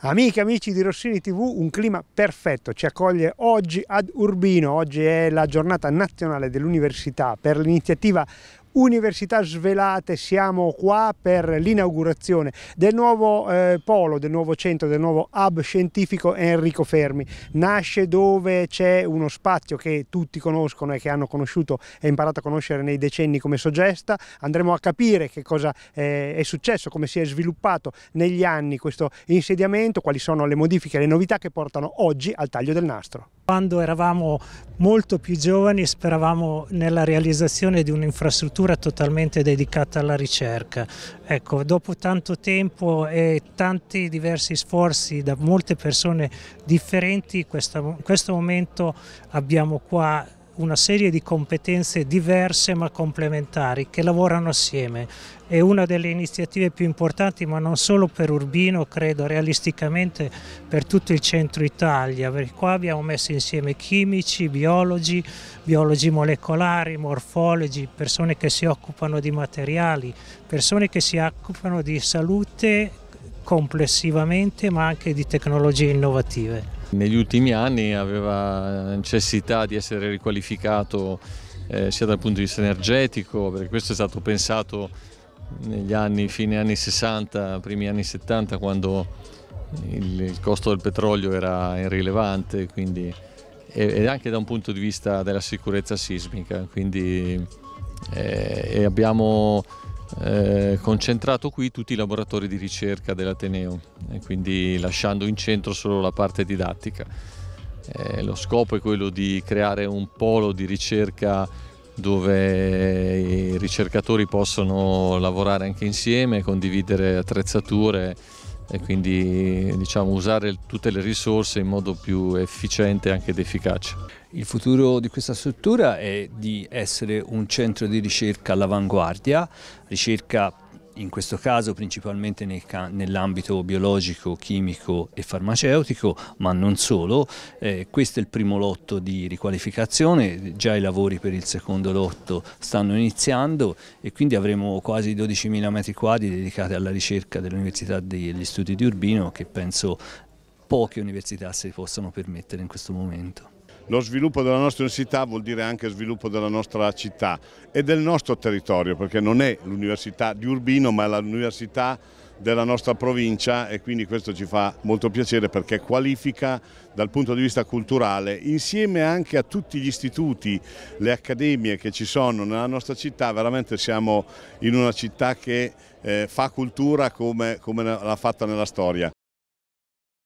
Amiche amici di Rossini TV, un clima perfetto ci accoglie oggi ad Urbino, oggi è la giornata nazionale dell'università per l'iniziativa Università Svelate siamo qua per l'inaugurazione del nuovo eh, polo, del nuovo centro, del nuovo hub scientifico Enrico Fermi. Nasce dove c'è uno spazio che tutti conoscono e che hanno conosciuto e imparato a conoscere nei decenni come Sogesta. Andremo a capire che cosa eh, è successo, come si è sviluppato negli anni questo insediamento, quali sono le modifiche, le novità che portano oggi al taglio del nastro. Quando eravamo molto più giovani speravamo nella realizzazione di un'infrastruttura totalmente dedicata alla ricerca. Ecco, dopo tanto tempo e tanti diversi sforzi da molte persone differenti, in questo momento abbiamo qua una serie di competenze diverse ma complementari che lavorano assieme. È una delle iniziative più importanti ma non solo per Urbino, credo realisticamente per tutto il centro Italia, perché qua abbiamo messo insieme chimici, biologi, biologi molecolari, morfologi, persone che si occupano di materiali, persone che si occupano di salute complessivamente ma anche di tecnologie innovative. Negli ultimi anni aveva necessità di essere riqualificato eh, sia dal punto di vista energetico, perché questo è stato pensato negli anni, fine anni 60, primi anni 70, quando il, il costo del petrolio era irrilevante, quindi, e, e, anche da un punto di vista della sicurezza sismica. Quindi, eh, abbiamo eh, concentrato qui tutti i laboratori di ricerca dell'Ateneo, eh, quindi lasciando in centro solo la parte didattica. Eh, lo scopo è quello di creare un polo di ricerca dove i ricercatori possono lavorare anche insieme, condividere attrezzature, e quindi diciamo, usare tutte le risorse in modo più efficiente anche ed efficace. Il futuro di questa struttura è di essere un centro di ricerca all'avanguardia, ricerca in questo caso principalmente nell'ambito biologico, chimico e farmaceutico, ma non solo. Eh, questo è il primo lotto di riqualificazione, già i lavori per il secondo lotto stanno iniziando e quindi avremo quasi 12.000 metri quadri dedicati alla ricerca dell'Università degli Studi di Urbino che penso poche università si possano permettere in questo momento. Lo sviluppo della nostra università vuol dire anche sviluppo della nostra città e del nostro territorio, perché non è l'università di Urbino ma è l'università della nostra provincia e quindi questo ci fa molto piacere perché qualifica dal punto di vista culturale insieme anche a tutti gli istituti, le accademie che ci sono nella nostra città, veramente siamo in una città che eh, fa cultura come, come l'ha fatta nella storia.